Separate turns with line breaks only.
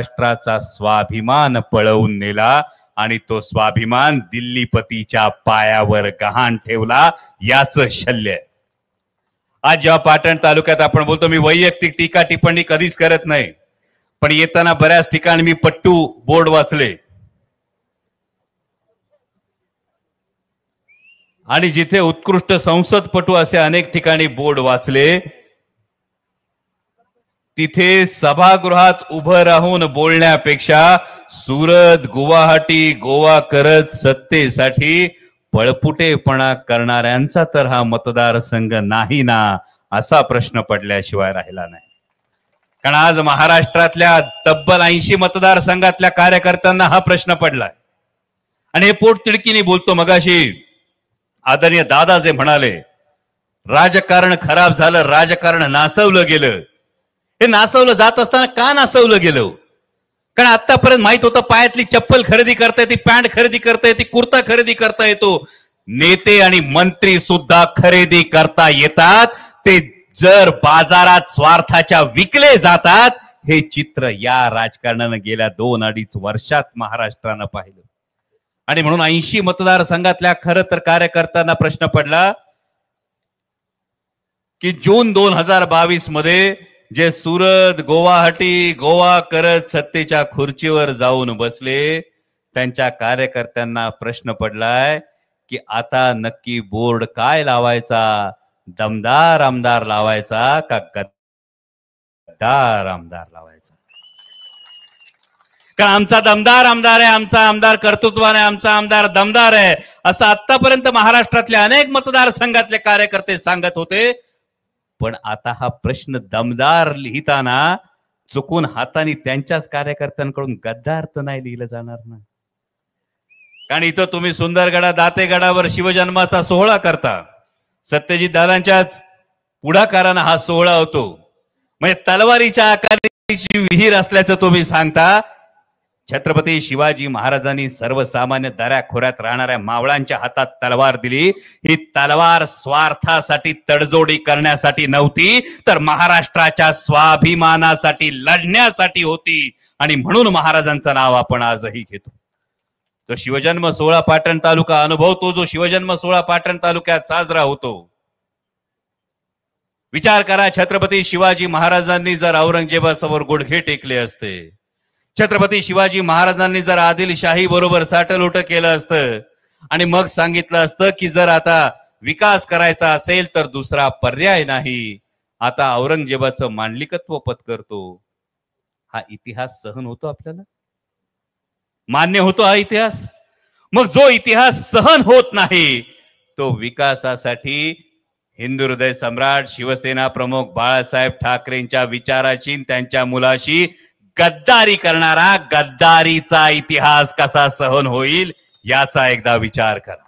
महाराष्ट्राचा स्वाभिमान पळवून नेला आणि तो स्वाभिमान दिल्लीपतीच्या पायावर गहाण ठेवला याच शल्य आज जेव्हा पाटण तालुक्यात आपण बोलतो मी वैयक्तिक टीका टिप्पणी कधीच करत नाही पण येताना बऱ्याच ठिकाणी मी पट्टू बोर्ड वाचले आणि जिथे उत्कृष्ट संसदपटू असे अनेक ठिकाणी बोर्ड वाचले तिथे सभागृहात उभं राहून बोलण्यापेक्षा सुरत गुवाहाटी गोवा करत सत्तेसाठी पळपुटेपणा करणाऱ्यांचा तर हा मतदारसंघ नाही ना असा प्रश्न पडल्याशिवाय राहिला नाही कारण आज महाराष्ट्रातल्या तब्बल ऐंशी मतदारसंघातल्या कार्यकर्त्यांना हा प्रश्न पडलाय आणि हे पोटतिडकीने बोलतो मगाशी आदरणीय दादा जे म्हणाले राजकारण खराब झालं राजकारण नासवलं गेलं हे नासवलं जात असताना का नासवलं गेलं कारण आतापर्यंत माहित होतं पायातली चप्पल खरेदी करता येते पॅन्ट खरेदी करता येते कुर्ता खरेदी करता येतो नेते आणि मंत्री सुद्धा खरेदी करता येतात ते जर बाजारात स्वार्थाच्या विकले जातात हे चित्र या राजकारणानं गेल्या दोन अडीच वर्षात महाराष्ट्रानं पाहिलं आणि म्हणून ऐंशी मतदारसंघातल्या खरं तर कार्यकर्त्यांना प्रश्न पडला की जून दोन हजार बावीस मध्ये जे सुरत गोवाहाटी गोवा करत सत्तेच्या खुर्चीवर जाऊन बसले त्यांच्या कार्यकर्त्यांना प्रश्न पडलाय की आता नक्की बोर्ड काय लावायचा दमदार आमदार लावायचा का गद्दार आमदार लावायचा का आमचा दमदार आमदार आहे आमचा आमदार कर्तृत्व आहे आमचा आमदार दमदार आहे असं आतापर्यंत महाराष्ट्रातले अनेक मतदारसंघातले कार्यकर्ते सांगत होते पण आता हा प्रश्न दमदार लिहिताना चुकून हाताने त्यांच्याच कार्यकर्त्यांकडून गद्दार नाही लिहिलं जाणार ना कारण इथं तुम्ही सुंदरगडा दातेगडावर शिवजन्माचा सोहळा करता सत्यजित दादांच्याच पुढाकारानं हा सोहळा होतो म्हणजे तलवारीच्या आकाराची विहीर असल्याचं तुम्ही सांगता छत्रपती शिवाजी महाराजांनी सर्वसामान्य दऱ्या खोऱ्यात राहणाऱ्या मावळांच्या हातात तलवार दिली ही तलवार स्वार्थासाठी तडजोडी करण्यासाठी नव्हती तर महाराष्ट्राच्या स्वाभिमानासाठी लढण्यासाठी होती आणि म्हणून महाराजांचं नाव आपण आजही घेतो तो शिवजन्म सोहळा पाटण तालुका अनुभवतो जो शिवजन्म सोळा पाटण तालुक्यात साजरा होतो विचार करा छत्रपती शिवाजी महाराजांनी जर औरंगजेबासमोर गुडघे टेकले असते छत्रपती शिवाजी महाराजांनी जर आदिलशाही बरोबर साठलोट केलं असतं आणि मग सांगितलं असतं की जर आता विकास करायचा असेल तर दुसरा पर्याय नाही आता औरंगजेबाचं मांडलिकत्व पत्करतो हा इतिहास सहन होतो आपल्याला मान्य होतो हा इतिहास मग जो इतिहास सहन होत नाही तो विकासासाठी हिंदू हृदय सम्राट शिवसेना प्रमुख बाळासाहेब ठाकरेंच्या विचाराची त्यांच्या मुलाशी गद्दारी करणारा गद्दारीचा इतिहास कसा सहन होईल याचा एकदा विचार करा